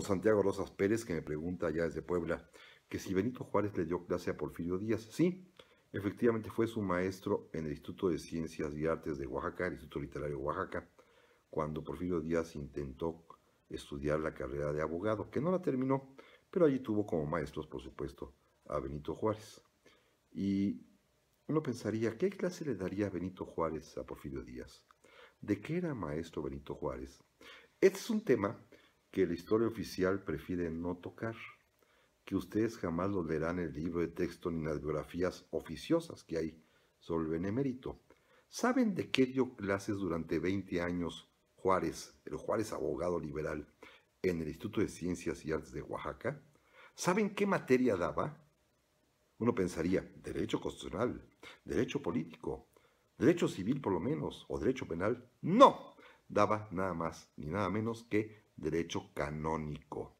Santiago Rosas Pérez, que me pregunta ya desde Puebla, que si Benito Juárez le dio clase a Porfirio Díaz. Sí, efectivamente fue su maestro en el Instituto de Ciencias y Artes de Oaxaca, el Instituto Literario Oaxaca, cuando Porfirio Díaz intentó estudiar la carrera de abogado, que no la terminó, pero allí tuvo como maestros, por supuesto, a Benito Juárez. Y uno pensaría, ¿qué clase le daría Benito Juárez a Porfirio Díaz? ¿De qué era maestro Benito Juárez? Este es un tema que la historia oficial prefiere no tocar, que ustedes jamás lo leerán en el libro de texto ni en las biografías oficiosas que hay sobre el benemérito. ¿Saben de qué dio clases durante 20 años Juárez, el Juárez abogado liberal, en el Instituto de Ciencias y Artes de Oaxaca? ¿Saben qué materia daba? Uno pensaría, derecho constitucional, derecho político, derecho civil por lo menos, o derecho penal. No, daba nada más ni nada menos que derecho canónico,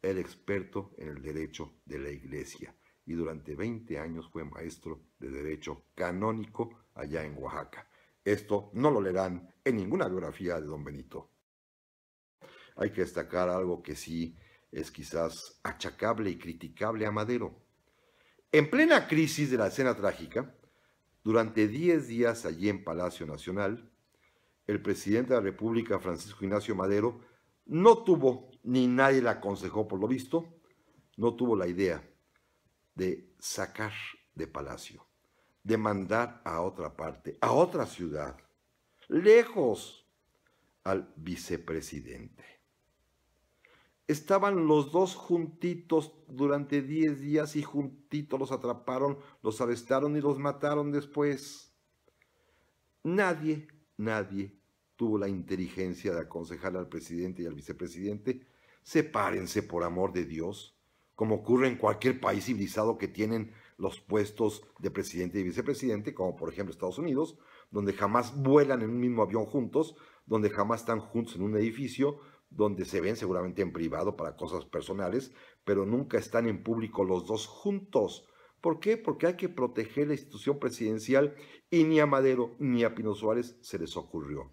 el experto en el derecho de la iglesia, y durante 20 años fue maestro de derecho canónico allá en Oaxaca. Esto no lo leerán en ninguna biografía de don Benito. Hay que destacar algo que sí es quizás achacable y criticable a Madero. En plena crisis de la escena trágica, durante 10 días allí en Palacio Nacional, el presidente de la República, Francisco Ignacio Madero, no tuvo, ni nadie le aconsejó por lo visto, no tuvo la idea de sacar de Palacio, de mandar a otra parte, a otra ciudad, lejos al vicepresidente. Estaban los dos juntitos durante 10 días y juntitos los atraparon, los arrestaron y los mataron después. Nadie nadie tuvo la inteligencia de aconsejar al presidente y al vicepresidente, sepárense por amor de Dios, como ocurre en cualquier país civilizado que tienen los puestos de presidente y vicepresidente, como por ejemplo Estados Unidos, donde jamás vuelan en un mismo avión juntos, donde jamás están juntos en un edificio, donde se ven seguramente en privado para cosas personales, pero nunca están en público los dos juntos, ¿Por qué? Porque hay que proteger la institución presidencial y ni a Madero ni a Pino Suárez se les ocurrió.